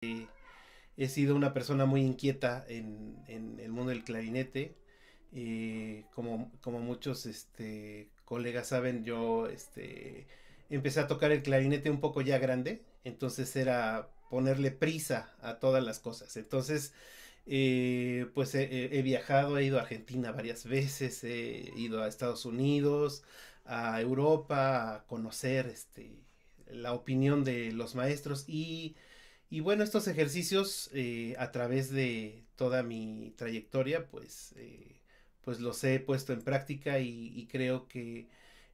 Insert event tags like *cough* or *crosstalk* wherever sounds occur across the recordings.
Eh, he sido una persona muy inquieta en, el mundo del clarinete. Eh, como, muchos este, colegas saben, yo este, empecé a tocar el clarinete un poco ya grande, entonces era ponerle prisa a todas las cosas. Entonces, eh, pues he, viajado, he ido a Argentina varias veces, he ido a Estados Unidos, a Europa, a conocer este, la opinión de los maestros y y bueno, estos ejercicios eh, a través de toda mi trayectoria, pues, eh, pues los he puesto en práctica y, creo que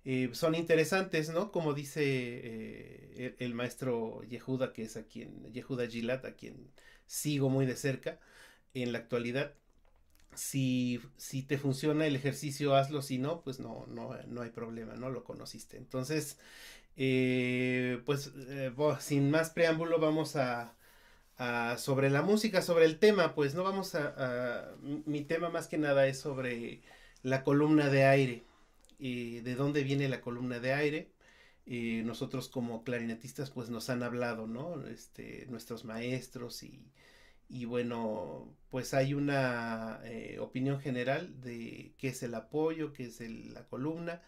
eh, son interesantes, ¿no? Como dice el, maestro Yehuda, que es a quien, Yehuda Gilat, a quien sigo muy de cerca en la actualidad. Si, te funciona el ejercicio, hazlo, si no, pues no, no, no hay problema, no lo conociste. Entonces, eh, pues eh, sin más preámbulo vamos a, sobre la música, sobre el tema, pues no vamos a, mi tema más que nada es sobre la columna de aire, de dónde viene la columna de aire. nosotros como clarinetistas pues nos han hablado, ¿no? Este, nuestros maestros y, y bueno, pues hay una eh, opinión general de qué es el apoyo, qué es la columna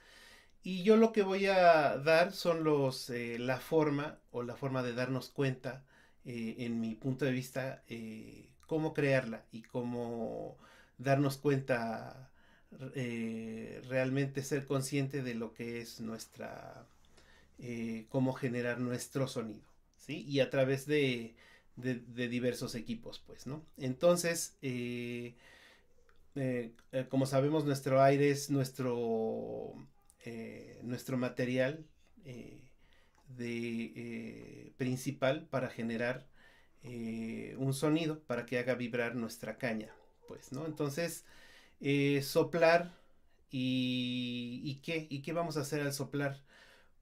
y yo lo que voy a dar son los, eh, la forma o la forma de darnos cuenta, eh, en mi punto de vista, eh, cómo crearla y cómo darnos cuenta realmente ser consciente de lo que es nuestra, cómo generar nuestro sonido, ¿sí? Y a través de, de diversos equipos, pues, ¿no? Entonces, como sabemos, nuestro aire es nuestro eh, nuestro material eh, de, eh, principal para generar un sonido, para que haga vibrar nuestra caña. Pues, ¿no? Entonces, soplar y, qué, qué vamos a hacer al soplar.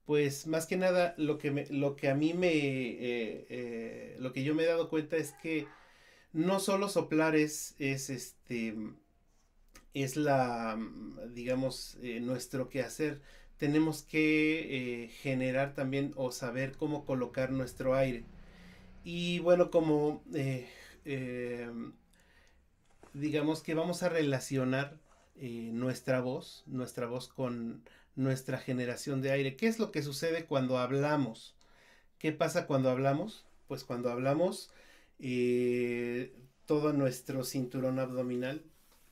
Pues más que nada lo que, lo que a mí me, lo que yo me he dado cuenta es que no solo soplar es, es este, es la, mm, digamos, nuestro eh, nuestro quehacer. Tenemos que eh, generar también o saber cómo colocar nuestro aire. Y bueno, como eh, digamos que vamos a relacionar nuestra voz, nuestra voz con nuestra generación de aire. ¿Qué es lo que sucede cuando hablamos? ¿Qué pasa cuando hablamos? Pues cuando hablamos, todo nuestro cinturón abdominal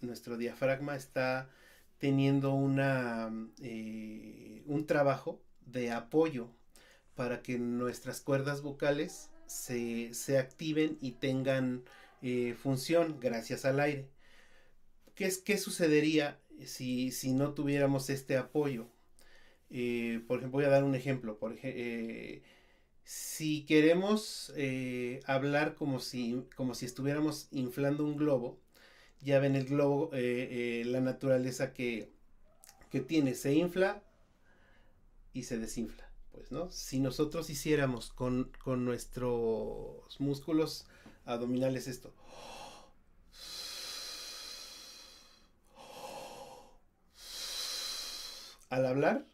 nuestro diafragma está teniendo una, eh, un trabajo de apoyo para que nuestras cuerdas vocales se, activen y tengan eh, función gracias al aire. ¿Qué, es, sucedería si, no tuviéramos este apoyo? Eh, por ejemplo, voy a dar un ejemplo. Por si queremos hablar como si, como si estuviéramos inflando un globo, ya ven el globo, eh, eh, la naturaleza que, que tiene, se infla y se desinfla. Pues, Si nosotros hiciéramos con, nuestros músculos abdominales esto, al hablar,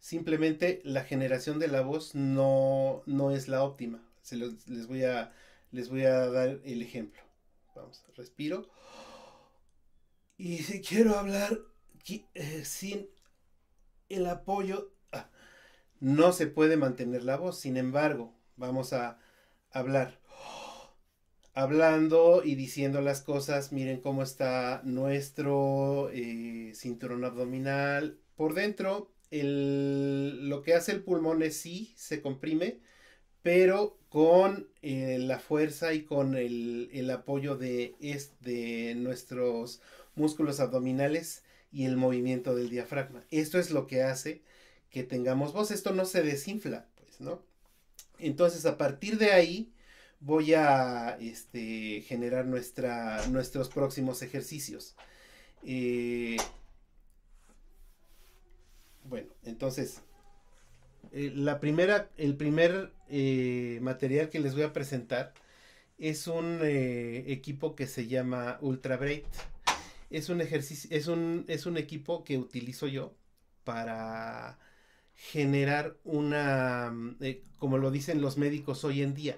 simplemente la generación de la voz no, no es la óptima. les, voy a, les voy a dar el ejemplo. Vamos, respiro. Y si quiero hablar eh, sin el apoyo, ah, no se puede mantener la voz. Sin embargo, vamos a hablar. hablando y diciendo las cosas, miren cómo está nuestro eh, cinturón abdominal. Por dentro, lo que hace el pulmón es sí, se comprime, pero con eh, la fuerza y con el, apoyo de, de nuestros músculos abdominales y el movimiento del diafragma. Esto es lo que hace que tengamos voz. Esto no se desinfla, pues, ¿no? Entonces, a partir de ahí, voy a este, generar nuestra, nuestros próximos ejercicios. Eh, bueno, entonces, eh, la primera, el primer eh, material que les voy a presentar es un equipo que se llama Ultra es un ejercicio, es un, es un equipo que utilizo yo para generar una, eh, como lo dicen los médicos hoy en día.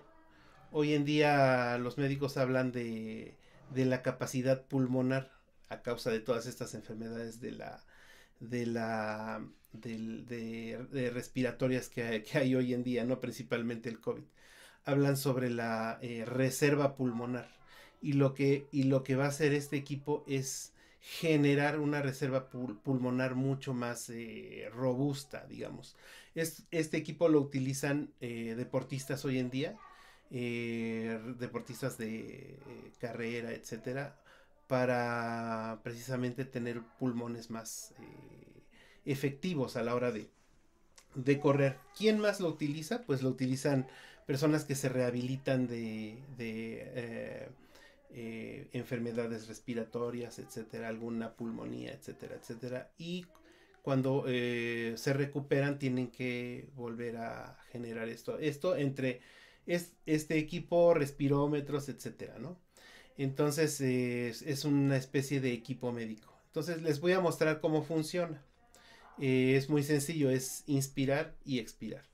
Hoy en día los médicos hablan de, la capacidad pulmonar a causa de todas estas enfermedades de la, de la, respiratorias que, hay hoy en día, no principalmente el COVID. Hablan sobre la eh, reserva pulmonar y lo que, y lo que va a hacer este equipo es generar una reserva pulmonar mucho más eh, robusta, digamos. Es, este equipo lo utilizan eh, deportistas hoy en día, eh, deportistas de carrera, etcétera, para precisamente tener pulmones más efectivos a la hora de, de correr. ¿Quién más lo utiliza? Pues lo utilizan personas que se rehabilitan de, de eh, enfermedades respiratorias, etcétera, alguna pulmonía, etcétera, etcétera. Y cuando eh, se recuperan tienen que volver a generar esto. Esto entre es, este equipo, respirómetros, etcétera, ¿no? Entonces es, una especie de equipo médico. Entonces les voy a mostrar cómo funciona. Eh, es muy sencillo, es inspirar y expirar.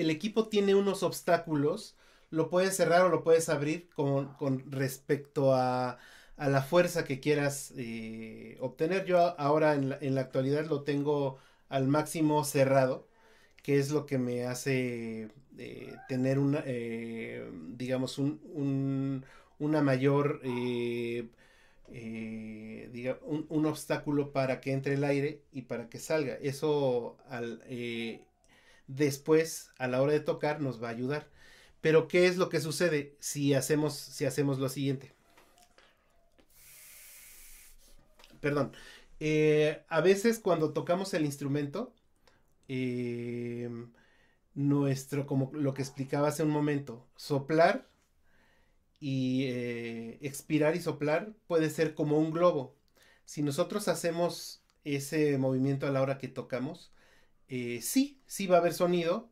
el equipo tiene unos obstáculos, lo puedes cerrar o lo puedes abrir con, respecto a, la fuerza que quieras eh, obtener. Yo ahora en la, actualidad lo tengo al máximo cerrado, que es lo que me hace eh, tener una, eh, digamos, una mayor... un, obstáculo para que entre el aire y para que salga. Eso al, después a la hora de tocar nos va a ayudar. Pero ¿qué es lo que sucede si hacemos, si hacemos lo siguiente? Perdón. Eh, a veces cuando tocamos el instrumento, em, nuestro, como lo que explicaba hace un momento, soplar y eh, expirar y soplar puede ser como un globo. Si nosotros hacemos ese movimiento a la hora que tocamos, eh, sí, sí va a haber sonido,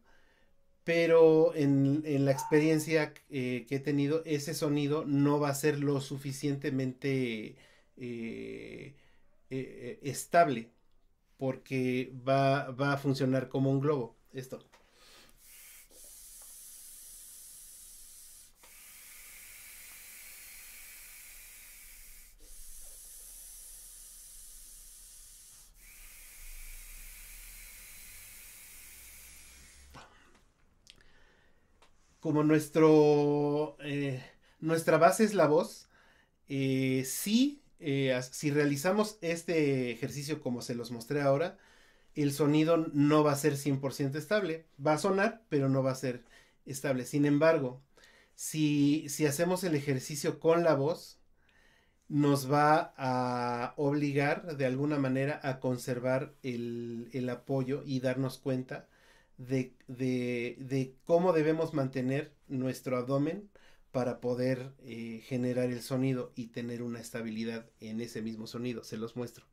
pero en, la experiencia eh, que he tenido, ese sonido no va a ser lo suficientemente eh, estable, porque va, va a funcionar como un globo, esto. como nuestro, eh, nuestra base es la voz, eh, eh, si, realizamos este ejercicio como se los mostré ahora, el sonido no va a ser 100% estable. Va a sonar, pero no va a ser estable. Sin embargo, si, hacemos el ejercicio con la voz, nos va a obligar de alguna manera a conservar el apoyo y darnos cuenta de, de, de cómo debemos mantener nuestro abdomen para poder eh, generar el sonido y tener una estabilidad en ese mismo sonido. Se los muestro.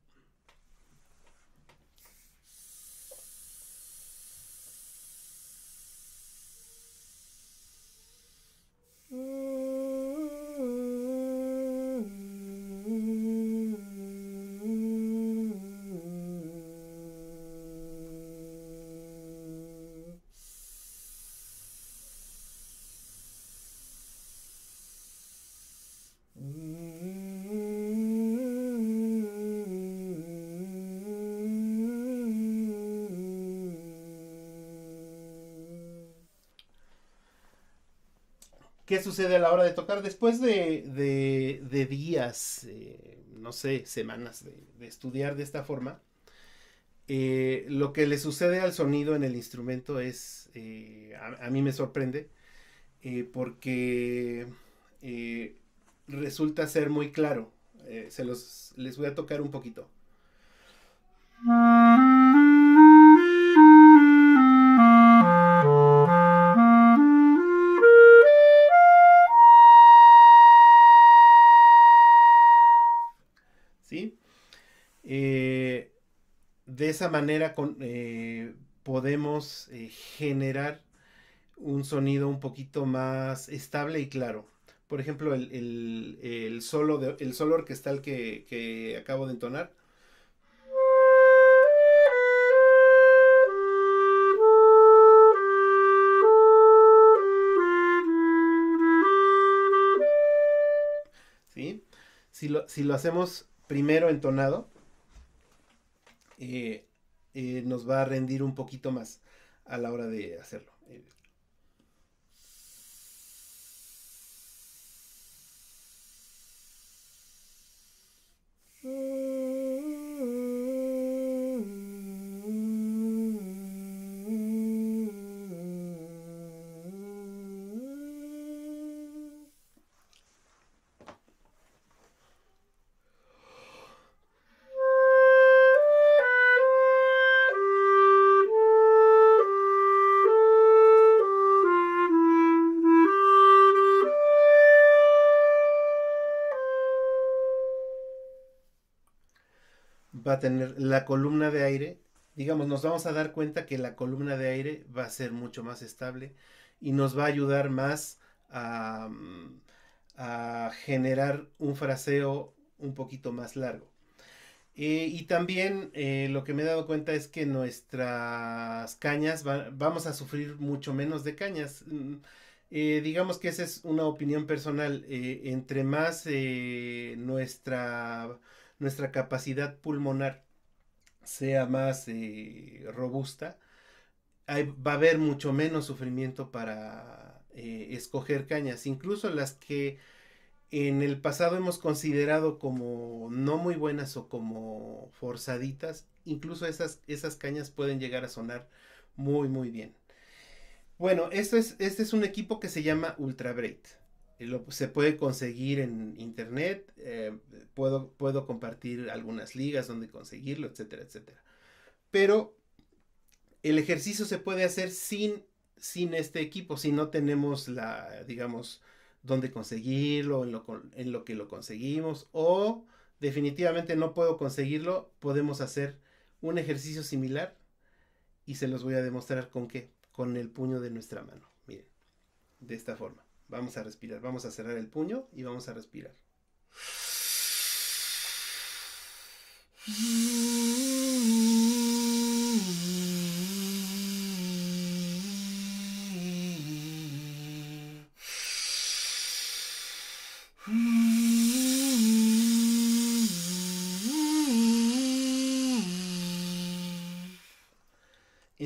¿Qué sucede a la hora de tocar? Después de, días, eh, no sé, semanas de, estudiar de esta forma, eh, lo que le sucede al sonido en el instrumento es, eh, a, mí me sorprende, porque resulta ser muy claro. se los, les voy a tocar un poquito. esa manera con, eh, podemos eh, generar un sonido un poquito más estable y claro. Por ejemplo, el, el, solo, el solo orquestal que, acabo de entonar. si lo hacemos primero entonado, eh, eh, nos va a rendir un poquito más a la hora de hacerlo. Eh, tener la columna de aire, digamos, nos vamos a dar cuenta que la columna de aire va a ser mucho más estable y nos va a ayudar más a, mm, generar un fraseo un poquito más largo. Eh, y también eh, lo que me he dado cuenta es que nuestras cañas vamos a sufrir mucho menos de cañas. Mm, eh, digamos que esa es una opinión personal. entre más nuestra nuestra capacidad pulmonar sea más eh, robusta, va a haber mucho menos sufrimiento para eh, escoger cañas, incluso las que en el pasado hemos considerado como no muy buenas o como forzaditas, incluso esas, esas cañas pueden llegar a sonar muy muy bien. Bueno, este es, este es un equipo que se llama Ultra Braid se puede conseguir en internet, eh, puedo, puedo compartir algunas ligas donde conseguirlo, etcétera, etcétera. Pero el ejercicio se puede hacer sin, sin este equipo, si no tenemos la, digamos, dónde conseguirlo, en lo, en lo que lo conseguimos, o definitivamente no puedo conseguirlo, podemos hacer un ejercicio similar y se los voy a demostrar con qué, con el puño de nuestra mano, miren, de esta forma. Vamos a respirar, vamos a cerrar el puño y vamos a respirar.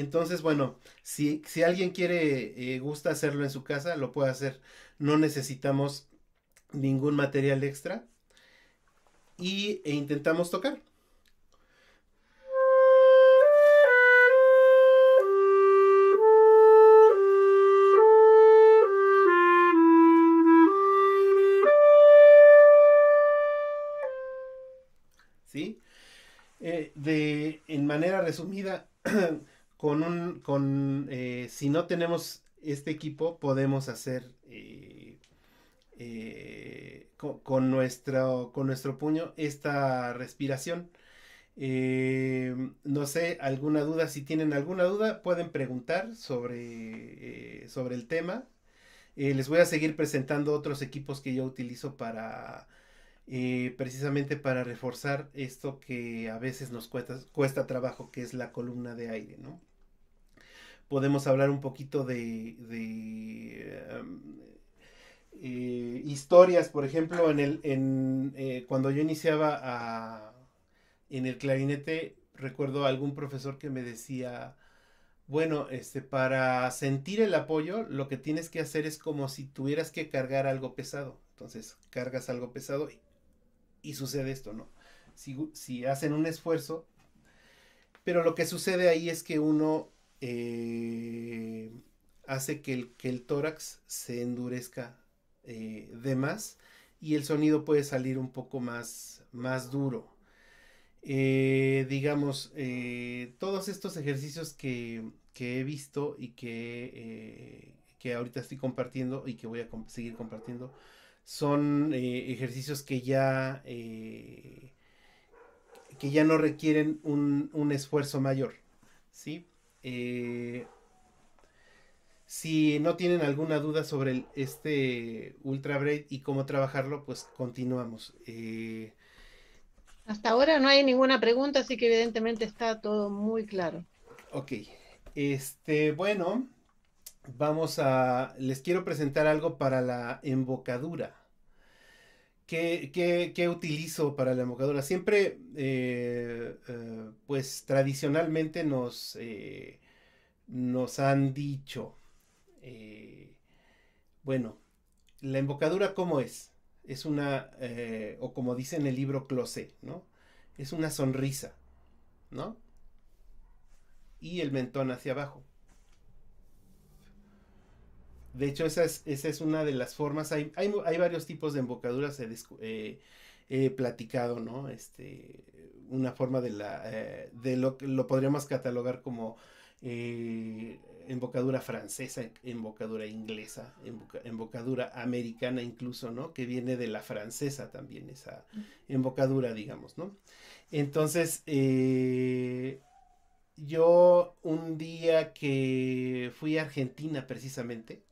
Entonces, bueno, si, alguien quiere, eh, gusta hacerlo en su casa, lo puede hacer. No necesitamos ningún material extra. Y, e intentamos tocar. ¿Sí? Eh, de en manera resumida *clears throat* con un, con, eh, si no tenemos este equipo, podemos hacer eh, eh, con, nuestro, con nuestro puño esta respiración. no sé, alguna duda, si tienen alguna duda, pueden preguntar sobre, sobre el tema. les voy a seguir presentando otros equipos que yo utilizo para, precisamente para reforzar esto que a veces nos cuesta, cuesta trabajo, que es la columna de aire, ¿no? podemos hablar un poquito de, em, eh, historias, por ejemplo, en el, eh, cuando yo iniciaba en el clarinete, recuerdo a algún profesor que me decía, bueno, este, para sentir el apoyo, lo que tienes que hacer es como si tuvieras que cargar algo pesado. Entonces, cargas algo pesado y, sucede esto, ¿no? Si, si hacen un esfuerzo, pero lo que sucede ahí es que uno eh, hace que el, que el, tórax se endurezca eh, de más y el sonido puede salir un poco más, más duro. Eh, digamos, todos estos ejercicios que, he visto y que, que ahorita estoy compartiendo y que voy a seguir compartiendo, son ejercicios que ya que ya no requieren un, un, esfuerzo mayor, ¿sí? Eh, si no tienen alguna duda sobre este Ultra Braid y cómo trabajarlo, pues continuamos. Eh, Hasta ahora no hay ninguna pregunta, así que evidentemente está todo muy claro. Ok. Este, bueno, vamos a. Les quiero presentar algo para la embocadura. ¿Qué, utilizo para la embocadura? Siempre, eh, eh, pues tradicionalmente nos, eh, nos han dicho, bueno, la embocadura cómo es? Es una, o como dice en el libro Closet, ¿no? Es una sonrisa, ¿no? Y el mentón hacia abajo. De hecho, esa es, esa es una de las formas. Hay, varios tipos de embocaduras. Eh, he, platicado, ¿no? Este, una forma de la, eh, de lo que lo podríamos catalogar como eh, embocadura francesa, embocadura inglesa, embocadura americana incluso, ¿no? Que viene de la francesa también esa embocadura, digamos, ¿no? Entonces, yo un día que fui a Argentina precisamente,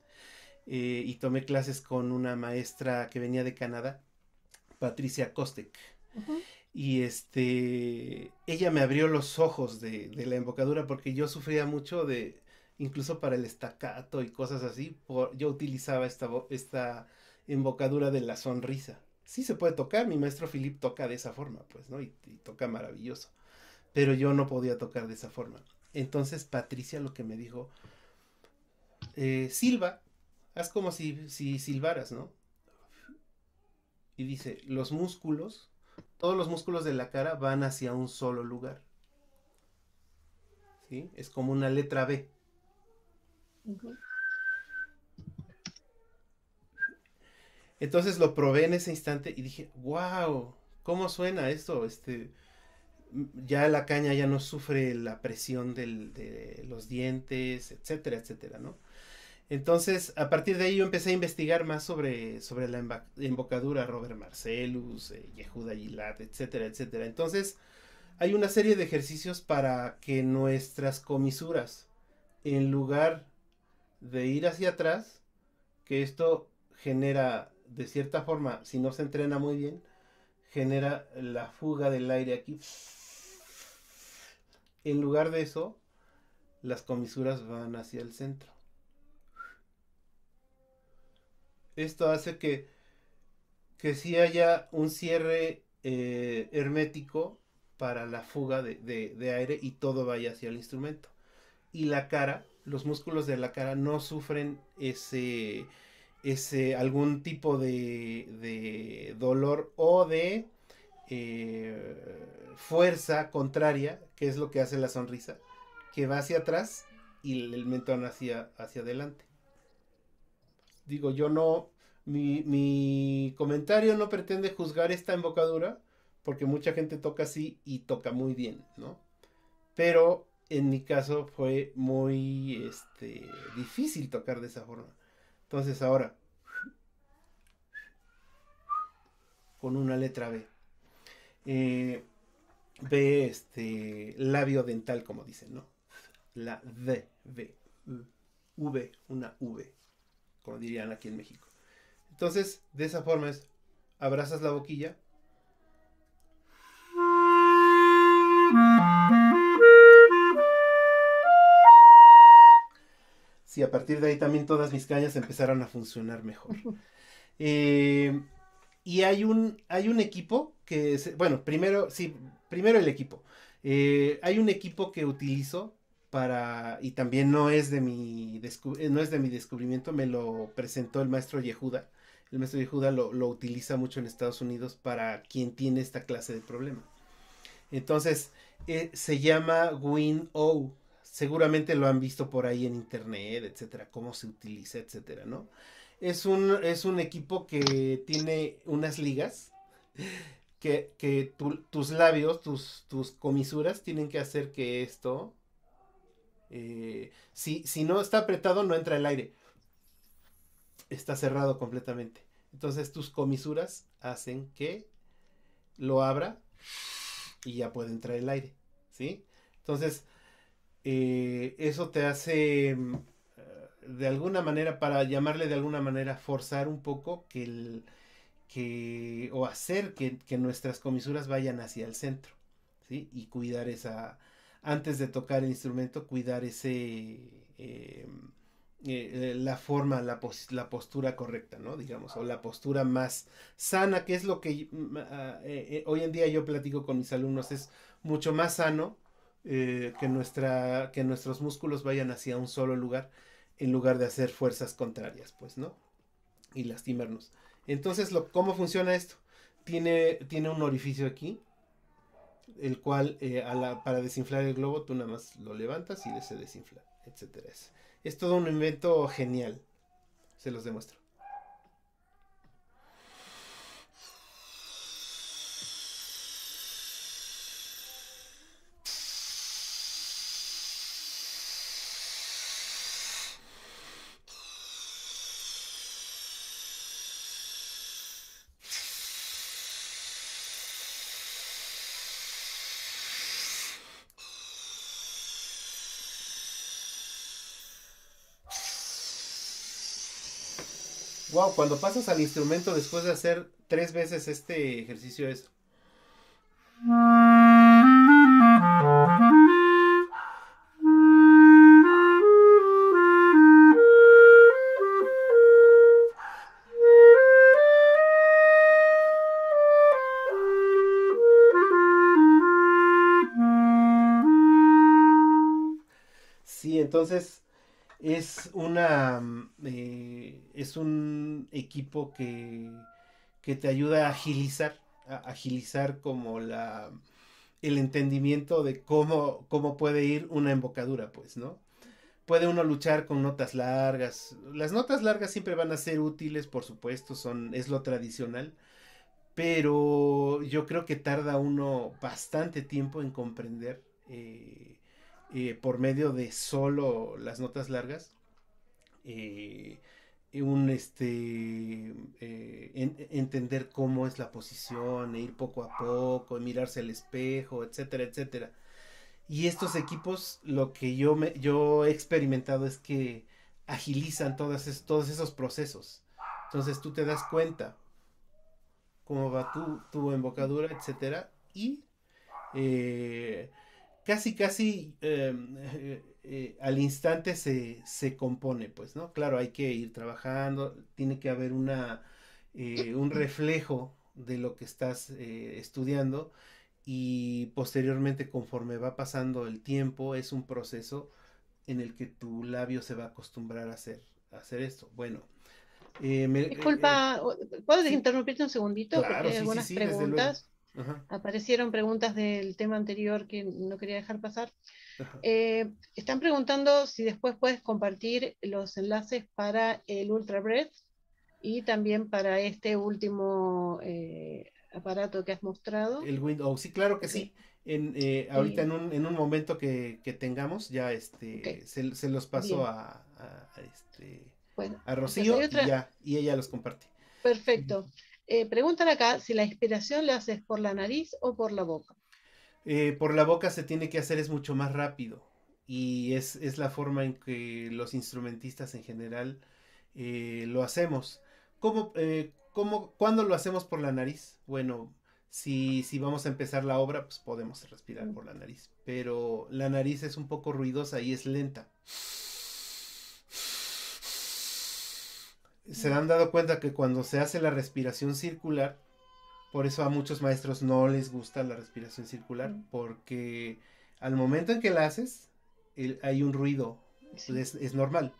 eh, y tomé clases con una maestra que venía de Canadá, Patricia Kostek. Y este, ella me abrió los ojos de, la embocadura porque yo sufría mucho de, incluso para el estacato y cosas así, yo utilizaba esta, esta embocadura de la sonrisa. Sí se puede tocar, mi maestro Philip toca de esa forma, pues, ¿no? Y, toca maravilloso. Pero yo no podía tocar de esa forma. Entonces Patricia lo que me dijo, eh, Silva, haz como si, silbaras, ¿no? Y dice, los músculos, todos los músculos de la cara van hacia un solo lugar. ¿Sí? Es como una letra B. Entonces lo probé en ese instante y dije, wow, ¿cómo suena esto? Este, ya la caña ya no sufre la presión de los dientes, etcétera, etcétera, ¿no? Entonces, a partir de ahí yo empecé a investigar más sobre, la embocadura Robert Marcellus, eh, Yehuda Gilad, etcétera, etcétera. Entonces, hay una serie de ejercicios para que nuestras comisuras, en lugar de ir hacia atrás, que esto genera, de cierta forma, si no se entrena muy bien, genera la fuga del aire aquí. En lugar de eso, las comisuras van hacia el centro. esto hace que, que sí haya un cierre eh, hermético para la fuga de, aire y todo vaya hacia el instrumento. Y la cara, los músculos de la cara no sufren ese, ese algún tipo de, dolor o de eh, fuerza contraria, que es lo que hace la sonrisa, que va hacia atrás y el mentón hacia adelante digo, yo no, mi, comentario no pretende juzgar esta embocadura, porque mucha gente toca así y toca muy bien, ¿no? Pero en mi caso fue muy este, difícil tocar de esa forma. Entonces ahora, con una letra B. Eh, B, este, labio dental, como dicen, ¿no? La D, B, V, una V como dirían aquí en México. Entonces, de esa forma es, abrazas la boquilla. sí, a partir de ahí también todas mis cañas empezaron a funcionar mejor. *laughs* Eh, y hay un, hay un equipo que, bueno, primero, sí, primero el equipo. Eh, hay un equipo que utilizo para y también no es de mi eh, no es de mi descubrimiento, me lo presentó el maestro Yehuda. El maestro Yehuda lo, lo utiliza mucho en Estados Unidos para quien tiene esta clase de problema. Entonces, eh, se llama Win-O. Seguramente lo han visto por ahí en internet, etcétera, cómo se utiliza, etcétera, ¿no? Es un, es un equipo que tiene unas ligas que, tus labios, tus, tus comisuras tienen que hacer que esto eh, si, si no está apretado, no entra el aire. Está cerrado completamente. Entonces tus comisuras hacen que lo abra y ya puede entrar el aire. ¿Sí? Entonces, eh, eso te hace mm, de alguna manera, para llamarle de alguna manera, forzar un poco que el que o hacer que, nuestras comisuras vayan hacia el centro, Y cuidar esa, antes de tocar el instrumento, cuidar ese... Em, eh, la forma, la, postura correcta, ¿no? Digamos, o la postura más sana, que es lo que mm, ah, eh, eh, hoy en día yo platico con mis alumnos, es mucho más sano que, nuestra, que nuestros músculos vayan hacia un solo lugar en lugar de hacer fuerzas contrarias, pues, ¿no? Y lastimarnos. Entonces, ¿cómo funciona esto? Tiene, tiene un orificio aquí el cual eh, la, para desinflar el globo tú nada más lo levantas y se desinfla, etcétera. Es, es todo un invento genial, se los demuestro. cuando pasas al instrumento después de hacer tres veces este ejercicio es. Sí, entonces es una mm, eh, es un equipo que, te ayuda a agilizar, a agilizar como la, el entendimiento de cómo, cómo puede ir una embocadura, pues, ¿no? Puede uno luchar con notas largas. Las notas largas siempre van a ser útiles, por supuesto, son, es lo tradicional. Pero yo creo que tarda uno bastante tiempo en comprender eh, eh, por medio de solo las notas largas. Eh, eh, un este eh, entender cómo es la posición e ir poco a poco, mirarse al espejo, etcétera, etcétera. Y estos equipos, lo que yo me, yo he experimentado es que agilizan todas todos esos procesos. Entonces tú te das cuenta cómo va tu, tu embocadura, etcétera, y eh, casi, casi em, eh, eh, al instante se, compone, pues, ¿no? Claro, hay que ir trabajando, tiene que haber una, eh, un reflejo de lo que estás estudiando y posteriormente conforme va pasando el tiempo es un proceso en el que tu labio se va a acostumbrar a hacer, a hacer esto. Bueno. me, Disculpa, ¿puedo interrumpirte un segundito? Claro, preguntas. Aparecieron preguntas del tema anterior que no quería dejar pasar. Eh, están preguntando si después puedes compartir los enlaces para el Ultra Breath y también para este último eh, aparato que has mostrado. El Windows, sí, claro que sí. Eh, ahorita en un, momento que, tengamos, ya este, se, los paso a, este, Rocío y, y ella los comparte. Perfecto eh, preguntan acá si la inspiración la haces por la nariz o por la boca. Eh, por la boca se tiene que hacer, es mucho más rápido. Y es, la forma en que los instrumentistas en general eh, lo hacemos. ¿Cómo, eh, cómo, cuándo lo hacemos por la nariz? Bueno, si, si, vamos a empezar la obra, pues podemos respirar por la nariz. Pero la nariz es un poco ruidosa y es lenta. se han dado cuenta que cuando se hace la respiración circular, por eso a muchos maestros no les gusta la respiración circular, porque al momento en que la haces, hay un ruido, es, normal.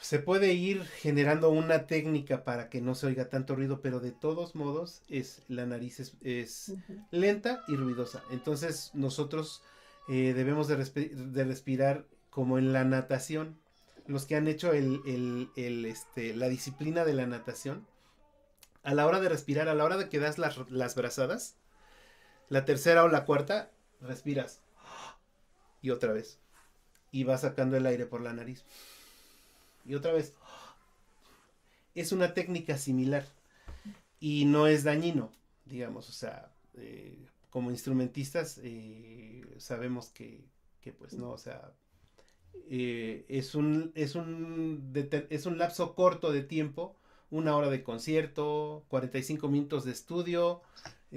Se puede ir generando una técnica para que no se oiga tanto ruido, pero de todos modos es la nariz es, lenta y ruidosa. Entonces nosotros eh, debemos de, respirar como en la natación. Los que han hecho el, este, la disciplina de la natación, a la hora de respirar, a la hora de que das las, brazadas, la tercera o la cuarta, respiras. Y otra vez. Y vas sacando el aire por la nariz. Y otra vez. Es una técnica similar. Y no es dañino, digamos. O sea, eh, como instrumentistas eh, sabemos que, pues no, o sea, eh, es, un, es, un es un lapso corto de tiempo, una hora de concierto, 45 minutos de estudio, 15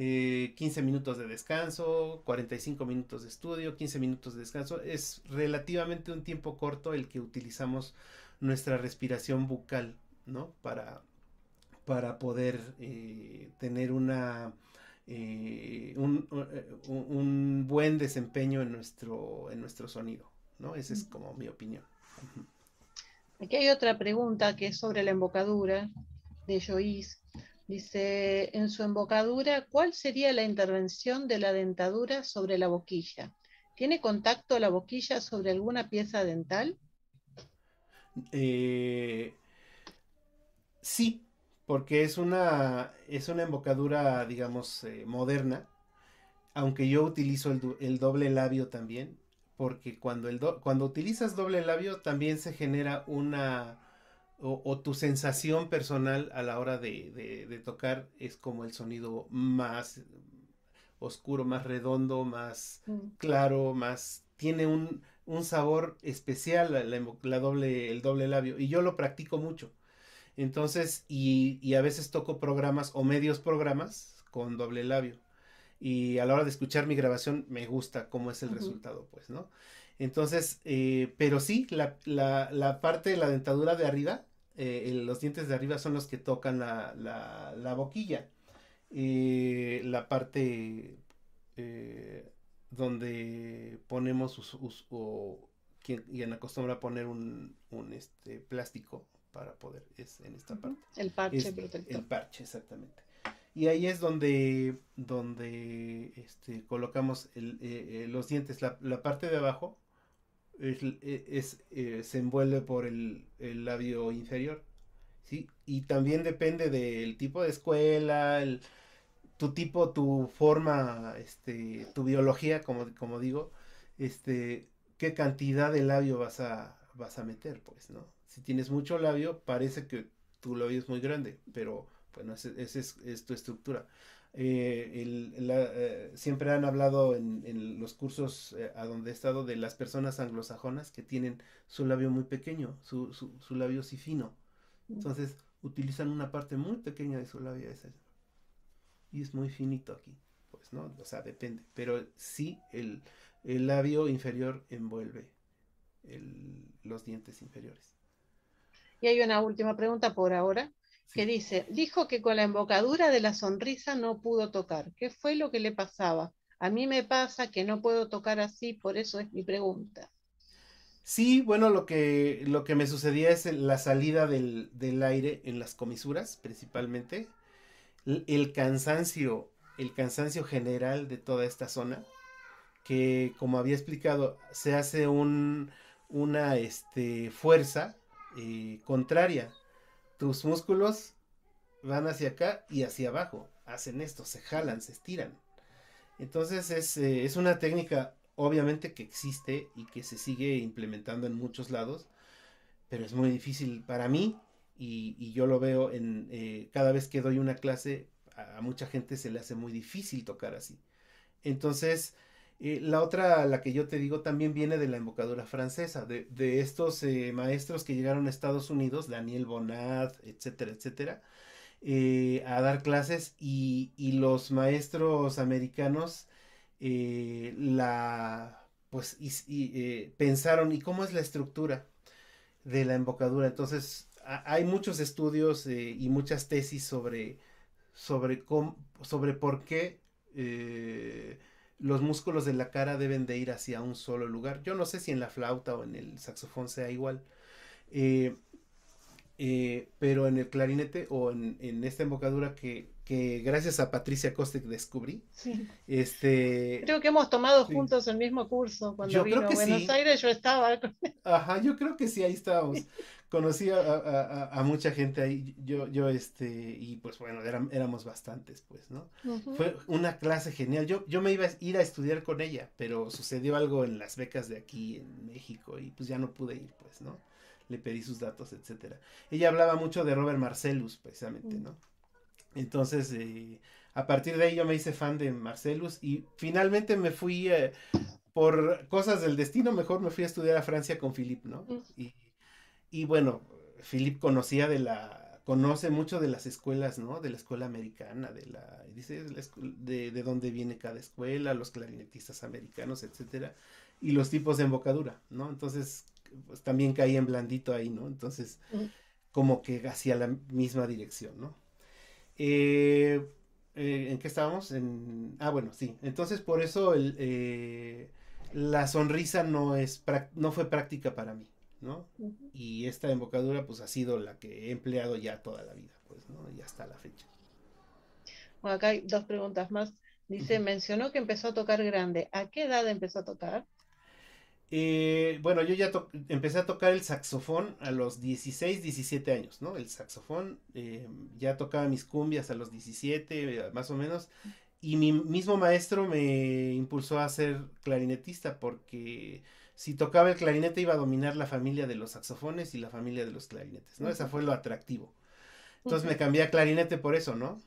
eh, minutos de descanso, 45 minutos de estudio, 15 minutos de descanso. Es relativamente un tiempo corto el que utilizamos nuestra respiración bucal, ¿no? Para, para poder tener una eh, eh, un, buen desempeño en nuestro, en nuestro sonido, ¿no? Esa es como mi opinión. Aquí hay otra pregunta que es sobre la embocadura de Joyce. Dice, en su embocadura, ¿cuál sería la intervención de la dentadura sobre la boquilla? ¿Tiene contacto la boquilla sobre alguna pieza dental? Eh, sí, porque es una, es una embocadura, digamos, eh, moderna, aunque yo utilizo el, doble labio también, porque cuando, el cuando utilizas doble labio también se genera una, o, tu sensación personal a la hora de, de, tocar es como el sonido más oscuro, más redondo, más mm. claro, más, tiene un, un sabor especial la doble, el doble labio, y yo lo practico mucho. Entonces, y, a veces toco programas o medios programas con doble labio. Y a la hora de escuchar mi grabación me gusta cómo es el resultado, pues, ¿no? Entonces, eh, pero sí, la, parte de la dentadura de arriba, eh, los dientes de arriba son los que tocan la, boquilla. Eh, la parte donde ponemos o quien, acostumbra acostumbra poner un, un este, plástico, para poder, es en esta parte. El parche protector. El parche, exactamente. Y ahí es donde, donde este, colocamos eh, eh, los dientes. La, parte de abajo es, eh, se envuelve por el, labio inferior. ¿sí? Y también depende del tipo de escuela, tu tipo, tu forma, este, tu biología, como, como digo, este, qué cantidad de labio vas a, vas a meter, pues, ¿no? si tienes mucho labio, parece que tu labio es muy grande, pero bueno, esa es, tu estructura. Eh, eh, siempre han hablado en, los cursos eh, a donde he estado de las personas anglosajonas que tienen su labio muy pequeño, su, labio sí fino. Mm. Entonces utilizan una parte muy pequeña de su labio y es muy finito aquí, pues, ¿no? O sea, depende, pero sí el, labio inferior envuelve los dientes inferiores. Y hay una última pregunta por ahora que dice, dijo que con la embocadura de la sonrisa no pudo tocar. ¿Qué fue lo que le pasaba? A mí me pasa que no puedo tocar así, por eso es mi pregunta. Sí, bueno, lo que, lo que me sucedía es la salida del, aire en las comisuras, principalmente. El, cansancio, el cansancio general de toda esta zona, que como había explicado, se hace un, una este, fuerza contraria. Tus músculos van hacia acá y hacia abajo. Hacen esto, se jalan, se estiran. Entonces eh, es, una técnica obviamente que existe y que se sigue implementando en muchos lados, pero es muy difícil para mí y, yo lo veo en eh, cada vez que doy una clase, a, mucha gente se le hace muy difícil tocar así. Entonces, la otra, la que yo te digo, también viene de la embocadura francesa, de, estos eh, maestros que llegaron a Estados Unidos, Daniel Bonat, etcétera, etcétera, eh, a dar clases y, los maestros americanos eh, la, pues, pensaron, ¿y cómo es la estructura de la embocadura? Entonces, hay muchos estudios y muchas tesis sobre, sobre, sobre por qué los músculos de la cara deben de ir hacia un solo lugar. Yo no sé si en la flauta o en el saxofón sea igual. Eh, eh, pero en el clarinete o en, esta embocadura que, gracias a Patricia Kostek descubrí. Este, creo que hemos tomado juntos el mismo curso cuando vino a Buenos Aires, yo estaba. Ajá, yo creo que sí, ahí estábamos. *laughs* conocí a, mucha gente ahí, yo, yo, este, y pues bueno, éramos bastantes, pues, ¿no? Fue una clase genial, yo, yo me iba a ir a estudiar con ella, pero sucedió algo en las becas de aquí en México y pues ya no pude ir, pues, ¿no? Le pedí sus datos, etcétera. Ella hablaba mucho de Robert Marcellus, precisamente, mm. ¿no? Entonces, eh, a partir de ahí yo me hice fan de Marcellus y finalmente me fui, eh, por cosas del destino, mejor me fui a estudiar a Francia con Philippe, ¿no? Mm. Y, y bueno, Philip conocía de la, conoce mucho de las escuelas, ¿no? De la escuela americana, de la, dice, de, de dónde viene cada escuela, los clarinetistas americanos, etcétera, y los tipos de embocadura, ¿no? Entonces, pues también caía en blandito ahí, ¿no? Entonces, mm. como que hacia la misma dirección, ¿no? Eh, eh, ¿En qué estábamos? En... Ah, bueno, sí. Entonces, por eso eh, la sonrisa no, es, no fue práctica para mí. ¿no? Y esta embocadura pues ha sido la que he empleado ya toda la vida, pues, ¿no? Y hasta la fecha. Bueno, acá hay dos preguntas más. Dice, mencionó que empezó a tocar grande. ¿A qué edad empezó a tocar? Eh, bueno, yo ya empecé a tocar el saxofón a los 16, 17 años, ¿no? El saxofón, em, ya tocaba mis cumbias a los 17, eh, más o menos. Y mi mismo maestro me impulsó a ser clarinetista porque si tocaba el clarinete iba a dominar la familia de los saxofones y la familia de los clarinetes, ¿no? Esa fue lo atractivo. Entonces me cambié a clarinete por eso, ¿no?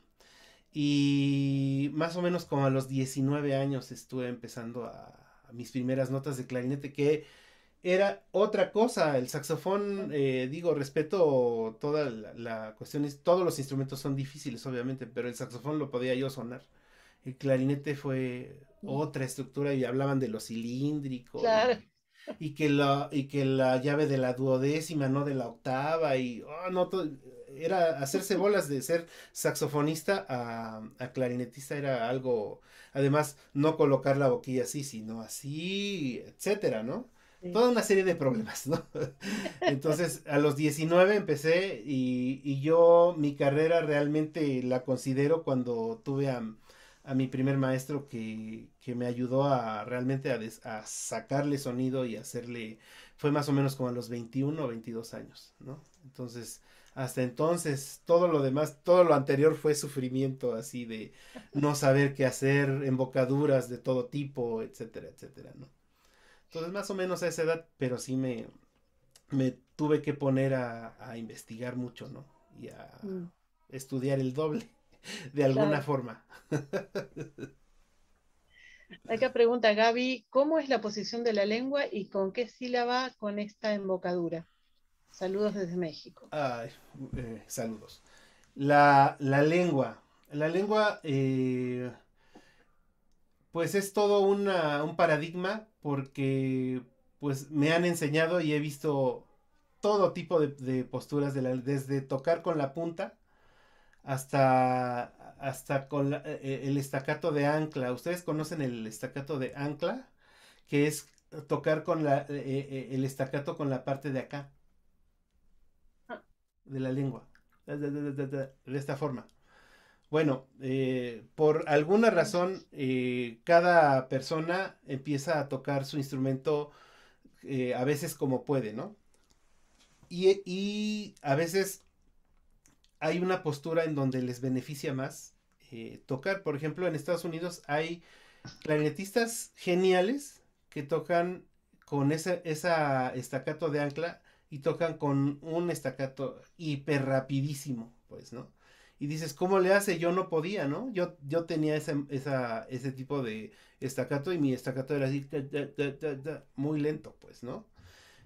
Y más o menos como a los 19 años estuve empezando a, mis primeras notas de clarinete que era otra cosa. El saxofón, eh, digo, respeto toda la, cuestión, es, todos los instrumentos son difíciles, obviamente, pero el saxofón lo podía yo sonar. El clarinete fue otra estructura y hablaban de lo cilíndrico. Claro y que la, y que la llave de la duodécima, no de la octava, y oh, no, era hacerse bolas de ser saxofonista a, clarinetista era algo, además, no colocar la boquilla así, sino así, etcétera, ¿no? Toda una serie de problemas, ¿no? *laughs* Entonces, a los 19 empecé y, y yo mi carrera realmente la considero cuando tuve a, a mi primer maestro que, me ayudó a realmente a, sacarle sonido y hacerle, fue más o menos como a los 21 o 22 años, ¿no? Entonces, hasta entonces, todo lo demás, todo lo anterior fue sufrimiento así de no saber qué hacer, embocaduras de todo tipo, etcétera, etcétera, ¿no? Entonces, más o menos a esa edad, pero sí me, me tuve que poner a, investigar mucho, ¿no? Y a mm. estudiar el doble. *laughs* de alguna forma. forma. Acá pregunta Gaby, ¿cómo es la posición de la lengua y con qué sílaba con esta embocadura? Saludos desde México. Eh, saludos. La, lengua. La lengua, eh, pues es todo un paradigma porque pues me han enseñado y he visto todo tipo de, posturas desde tocar con la punta hasta, hasta con eh, el estacato de ancla. ¿Ustedes conocen el estacato de ancla? Que es tocar con la, eh, eh, el estacato con la parte de acá, ah. de la lengua, de esta forma. Bueno, por alguna razón, cada persona empieza a tocar su instrumento a veces como puede, ¿no? Y, y a veces hay una postura en donde les beneficia más eh, tocar. Por ejemplo, en Estados Unidos hay clarinetistas geniales que tocan con esa, esa estacato de ancla y tocan con un estacato hiper rapidísimo, pues, ¿no? Y dices, ¿cómo le hace? Yo no podía, ¿no? Yo, yo tenía ese tipo de estacato y mi estacato era así, muy lento, pues, ¿no?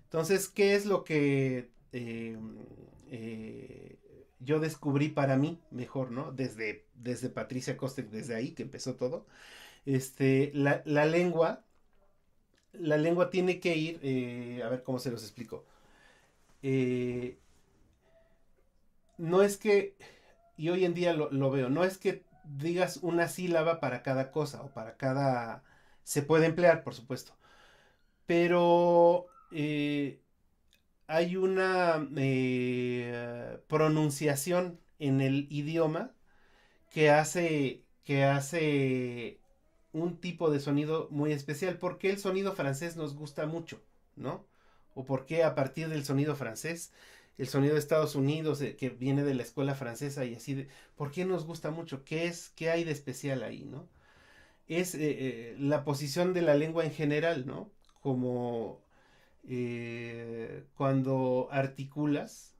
Entonces, ¿qué es lo que eh, eh, yo descubrí para mí mejor, ¿no? Desde, desde Patricia Kostek desde ahí que empezó todo. Este, la, lengua, la lengua tiene que ir, eh, a ver cómo se los explico. Eh, no es que, y hoy en día lo, veo, no es que digas una sílaba para cada cosa o para cada... Se puede emplear, por supuesto. Pero eh, hay una eh, pronunciación en el idioma que hace, que hace un tipo de sonido muy especial. porque el sonido francés nos gusta mucho? ¿No? ¿O por qué a partir del sonido francés, el sonido de Estados Unidos, eh, que viene de la escuela francesa y así, de, ¿por qué nos gusta mucho? ¿Qué es, hay de especial ahí, no? Es eh, la posición de la lengua en general, ¿no? Como eh, cuando articulas,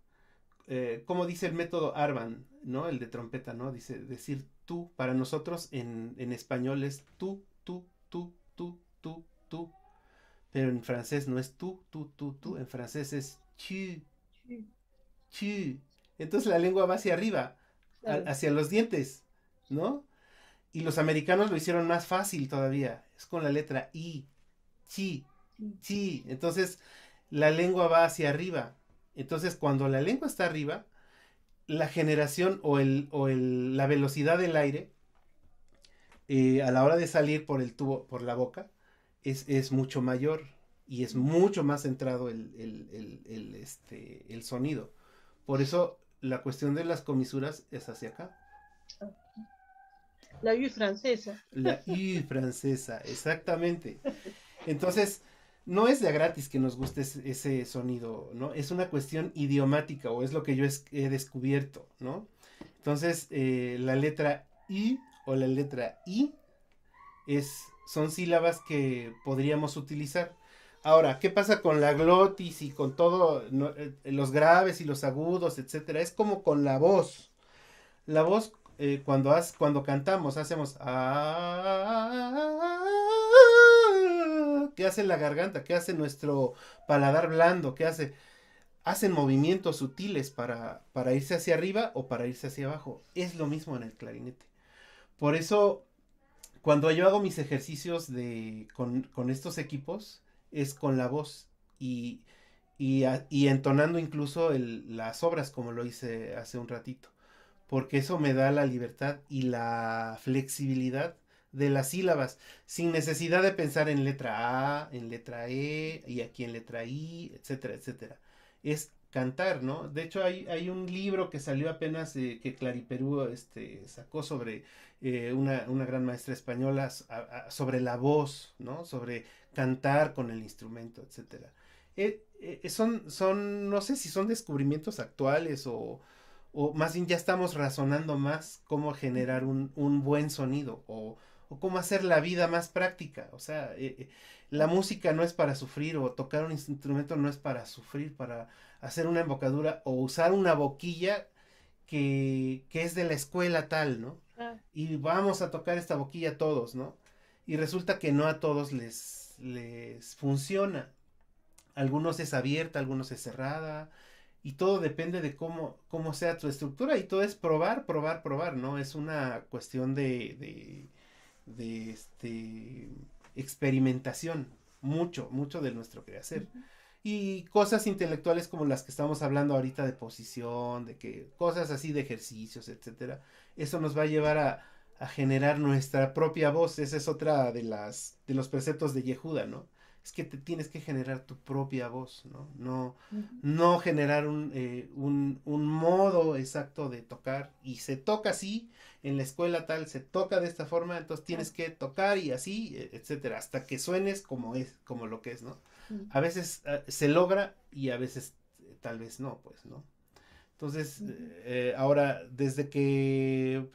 eh, como dice el método Arban, ¿no? El de trompeta, ¿no? Dice decir tú, para nosotros en, español es tú, tú, tú, tú, tú, tú. Pero en francés no es tú, tú, tú, tú. En francés es chi chi. Entonces la lengua va hacia arriba, hacia los dientes, ¿no? Y los americanos lo hicieron más fácil todavía. Es con la letra I, chi, Sí, entonces la lengua va hacia arriba. Entonces cuando la lengua está arriba, la generación o, el, o el, la velocidad del aire eh, a la hora de salir por el tubo, por la boca, es, mucho mayor y es mucho más centrado el, el, este, el sonido. Por eso la cuestión de las comisuras es hacia acá. La U francesa. La I francesa, exactamente. Entonces, no es de gratis que nos guste ese sonido, ¿no? Es una cuestión idiomática o es lo que yo he descubierto, ¿no? Entonces, eh, la letra I o la letra I es, son sílabas que podríamos utilizar. Ahora, ¿qué pasa con la glotis y con todo, eh, los graves y los agudos, etcétera? Es como con la voz. La voz, eh, cuando, cuando cantamos, hacemos... ¿Qué hace la garganta? ¿Qué hace nuestro paladar blando? ¿Qué hace? Hacen movimientos sutiles para, para irse hacia arriba o para irse hacia abajo. Es lo mismo en el clarinete. Por eso, cuando yo hago mis ejercicios de, con, estos equipos, es con la voz y, y, entonando incluso las obras como lo hice hace un ratito. Porque eso me da la libertad y la flexibilidad de las sílabas, sin necesidad de pensar en letra A, en letra E y aquí en letra I, etcétera, etcétera. Es cantar, ¿no? De hecho hay, un libro que salió apenas eh, que perú este, sacó sobre eh, una, gran maestra española sobre la voz, ¿no? Sobre cantar con el instrumento, etcétera. Eh, son, son, no sé si son descubrimientos actuales o, o más bien ya estamos razonando más cómo generar un, un buen sonido o cómo hacer la vida más práctica. O sea, eh, eh, la música no es para sufrir o tocar un instrumento no es para sufrir, para hacer una embocadura o usar una boquilla que, es de la escuela tal, ¿no? Ah. Y vamos a tocar esta boquilla todos, ¿no? Y resulta que no a todos les, les funciona. Algunos es abierta, algunos es cerrada. Y todo depende de cómo, cómo sea tu estructura. Y todo es probar, probar, probar, ¿no? Es una cuestión de de este, experimentación, mucho, mucho de nuestro crecer Y cosas intelectuales como las que estamos hablando ahorita de posición, de que cosas así de ejercicios, etcétera. Eso nos va a llevar a, a generar nuestra propia voz. Esa es otra de las de los preceptos de Yehuda, ¿no? es que te tienes que generar tu propia voz, ¿no? No, no generar eh, un, modo exacto de tocar y se toca así, en la escuela tal, se toca de esta forma, entonces ah. tienes que tocar y así, e, etcétera, hasta que suenes como es, como lo que es, ¿no? A veces ah, se logra y a veces eh, tal vez no, pues, ¿no? Entonces, eh, ahora, desde que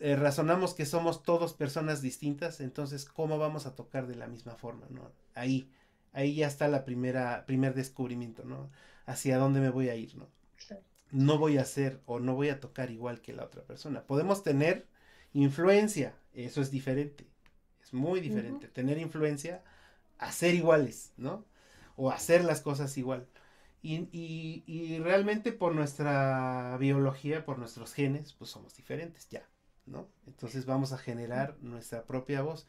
razonamos que somos todos personas distintas, entonces, ¿cómo vamos a tocar de la misma forma, no? ahí, ahí ya está la primera, primer descubrimiento, ¿no? Hacia dónde me voy a ir, ¿no? No voy a hacer o no voy a tocar igual que la otra persona. Podemos tener influencia, eso es diferente, es muy diferente. Tener influencia, hacer iguales, ¿no? O hacer las cosas igual. Y, y, realmente por nuestra biología, por nuestros genes, pues somos diferentes ya, ¿no? Entonces vamos a generar nuestra propia voz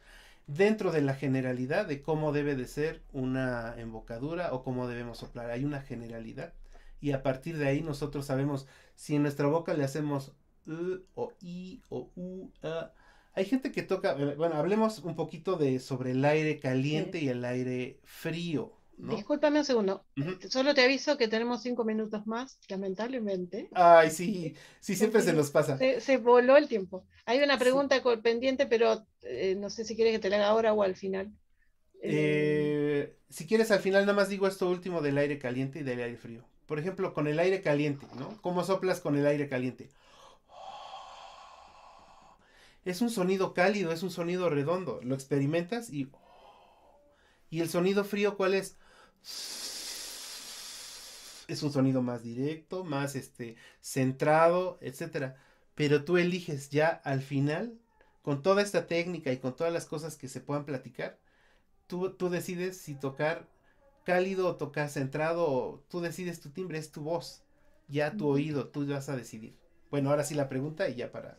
dentro de la generalidad de cómo debe de ser una embocadura o cómo debemos soplar. Hay una generalidad y a partir de ahí nosotros sabemos si en nuestra boca le hacemos u o i o u. Hay gente que toca, eh, bueno, hablemos un poquito de sobre el aire caliente y el aire frío. ¿no? Discúlpame un segundo, eh, solo te aviso que tenemos cinco minutos más, lamentablemente. Ay, sí, sí, siempre se nos pasa. Se, voló el tiempo. Hay una pregunta pendiente, pero eh, no sé si quieres que te haga ahora o al final. Eh, si quieres, al final nada más digo esto último del aire caliente y del aire frío. Por ejemplo, con el aire caliente, ¿no? ¿Cómo soplas con el aire caliente? Es un sonido cálido, es un sonido redondo. Lo experimentas y... ¿Y el sonido frío cuál es? Es un sonido más directo, más este, centrado, etc. Pero tú eliges ya al final con toda esta técnica y con todas las cosas que se puedan platicar, tú, decides si tocar cálido o tocar centrado, tú decides tu timbre, es tu voz, ya tu oído, tú vas a decidir. Bueno, ahora sí la pregunta y ya para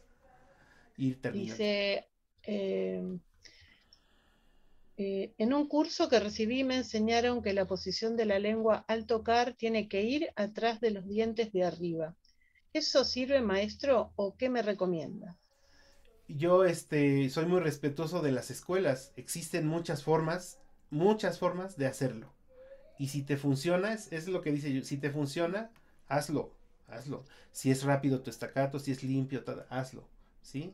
ir terminando. Dice, em, eh, en un curso que recibí me enseñaron que la posición de la lengua al tocar tiene que ir atrás de los dientes de arriba. ¿Eso sirve, maestro, o qué me recomienda? yo este, soy muy respetuoso de las escuelas. Existen muchas formas, muchas formas de hacerlo. Y si te funciona, es, lo que dice yo, si te funciona, hazlo, hazlo. Si es rápido tu estacato, si es limpio, hazlo, ¿sí?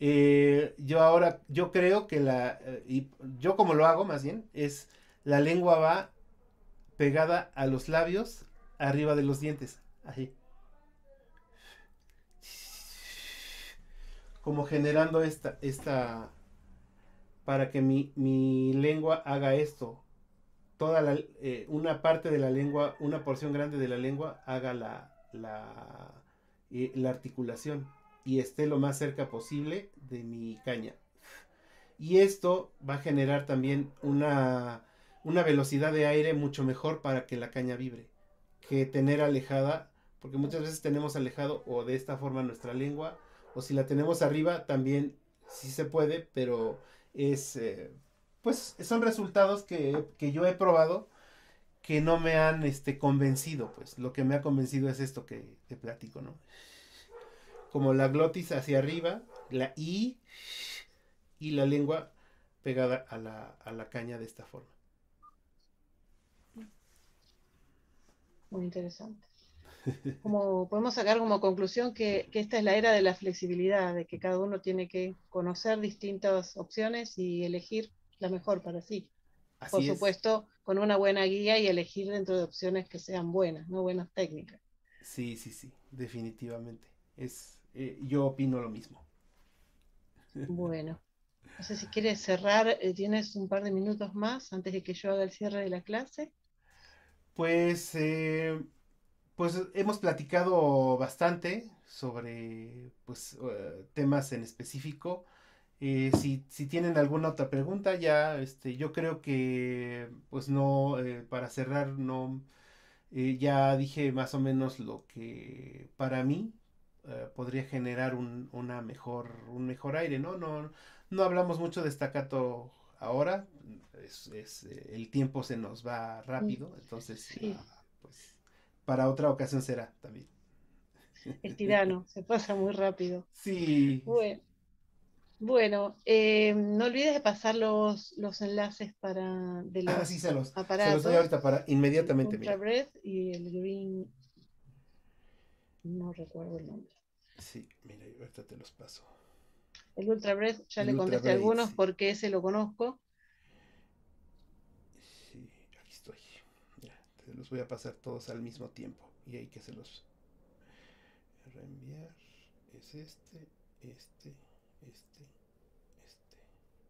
Eh, yo ahora, yo creo que la, eh, y yo como lo hago más bien, es la lengua va pegada a los labios, arriba de los dientes, así. como generando esta, para que mi, lengua haga esto. Toda la, eh, una parte de la lengua, una porción grande de la lengua haga la, la, eh, la articulación y esté lo más cerca posible de mi caña. Y esto va a generar también una, una velocidad de aire mucho mejor para que la caña vibre que tener alejada, porque muchas veces tenemos alejado o de esta forma nuestra lengua o si la tenemos arriba, también sí se puede, pero es, eh, pues son resultados que, yo he probado que no me han este, convencido, pues lo que me ha convencido es esto que te platico, ¿no? Como la glotis hacia arriba, la I y la lengua pegada a la, a la caña de esta forma. Muy interesante como podemos sacar como conclusión que, esta es la era de la flexibilidad, de que cada uno tiene que conocer distintas opciones y elegir la mejor para sí. Por supuesto, con una buena guía y elegir dentro de opciones que sean buenas, no buenas técnicas. Sí, sí, sí, definitivamente. Es, eh, yo opino lo mismo. Bueno, *laughs* no sé si quieres cerrar, eh, tienes un par de minutos más antes de que yo haga el cierre de la clase. Pues eh, pues hemos platicado bastante sobre pues, eh, temas en específico. Eh, si, si, tienen alguna otra pregunta, ya este, yo creo que pues no, eh, para cerrar, no ya dije más o menos lo que para mí podría generar un, una mejor, un mejor aire, ¿no? No, no hablamos mucho de estacato ahora, es, el tiempo se nos va rápido, mm, entonces ah, para otra ocasión será también. *laughs* El tirano, se pasa muy rápido. Sí. Bueno, eh, no olvides de pasar los, los enlaces para de ah, los ah, sí, se los, doy ahorita para inmediatamente. El Breath y el Green. No recuerdo el nombre. Sí, mira, yo ahorita te los paso. El Ultra ya le contesté algunos porque ese lo conozco. los voy a pasar todos al mismo tiempo y hay que se los reenviar es este este este este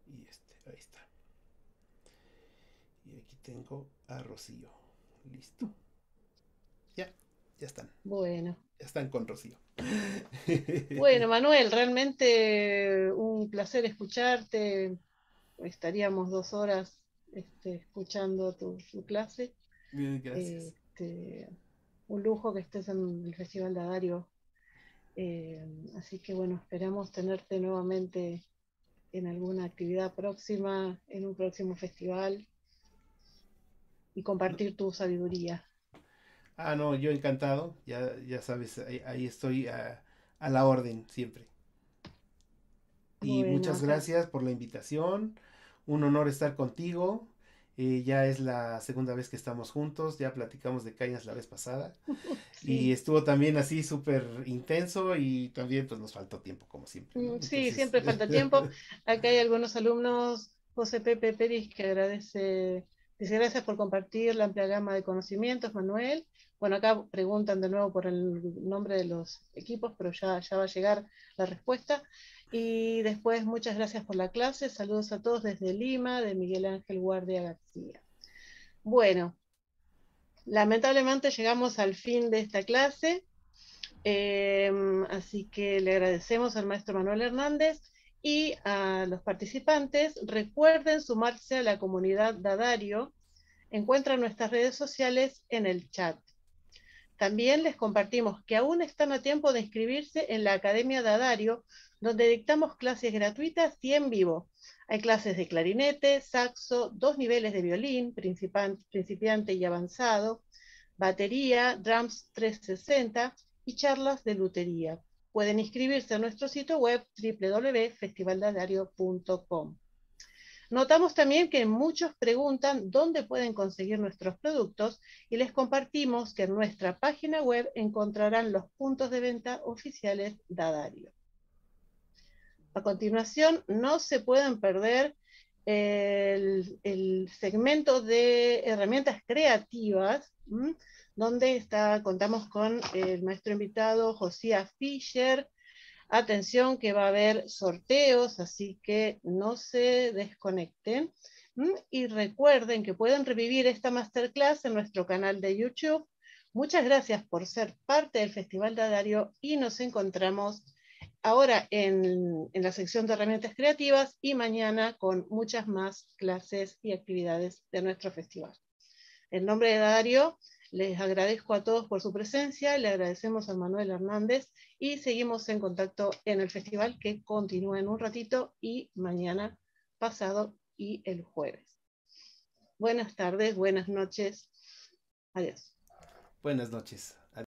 y este ahí está y aquí tengo a Rocío listo ya ya están bueno ya están con Rocío *laughs* bueno Manuel realmente un placer escucharte estaríamos dos horas este, escuchando tu, tu clase este, un lujo que estés en el Festival de Adario. Eh, así que bueno, esperamos tenerte nuevamente en alguna actividad próxima, en un próximo festival y compartir tu sabiduría. Ah, no, yo encantado, ya, ya sabes, ahí, estoy a, la orden siempre. Y muchas gracias por la invitación, un honor estar contigo eh, ya es la segunda vez que estamos juntos, ya platicamos de cañas la vez pasada *laughs* y estuvo también así súper intenso y también pues nos faltó tiempo como siempre. Mm, sí, siempre falta *laughs* tiempo. Acá hay algunos alumnos, José Pepe Pérez que agradece, dice gracias por compartir la amplia gama de conocimientos, Manuel. Bueno, acá preguntan de nuevo por el nombre de los equipos, pero ya, ya va a llegar la respuesta. Y después, muchas gracias por la clase. Saludos a todos desde Lima, de Miguel Ángel Guardia García. Bueno, lamentablemente llegamos al fin de esta clase. Em, así que le agradecemos al maestro Manuel Hernández y a los participantes. Recuerden sumarse a la comunidad Dadario. Encuentran nuestras redes sociales en el chat. También les compartimos que aún están a tiempo de inscribirse en la Academia de Adario, donde dictamos clases gratuitas y en vivo. Hay clases de clarinete, saxo, dos niveles de violín, principiante y avanzado, batería, drums 360 y charlas de lutería. Pueden inscribirse a nuestro sitio web www.festivaldadario.com. Notamos también que muchos preguntan dónde pueden conseguir nuestros productos y les compartimos que en nuestra página web encontrarán los puntos de venta oficiales de A continuación, no se pueden perder el, segmento de herramientas creativas, donde está, contamos con el maestro invitado Josía Fischer, Atención que va a haber sorteos, así que no se desconecten. Y recuerden que pueden revivir esta masterclass en nuestro canal de YouTube. Muchas gracias por ser parte del Festival de Adario y nos encontramos ahora en, la sección de herramientas creativas y mañana con muchas más clases y actividades de nuestro festival. El nombre de Dario. Les agradezco a todos por su presencia, le agradecemos a Manuel Hernández y seguimos en contacto en el festival que continúa en un ratito y mañana, pasado y el jueves. Buenas tardes, buenas noches. Adiós. Buenas noches.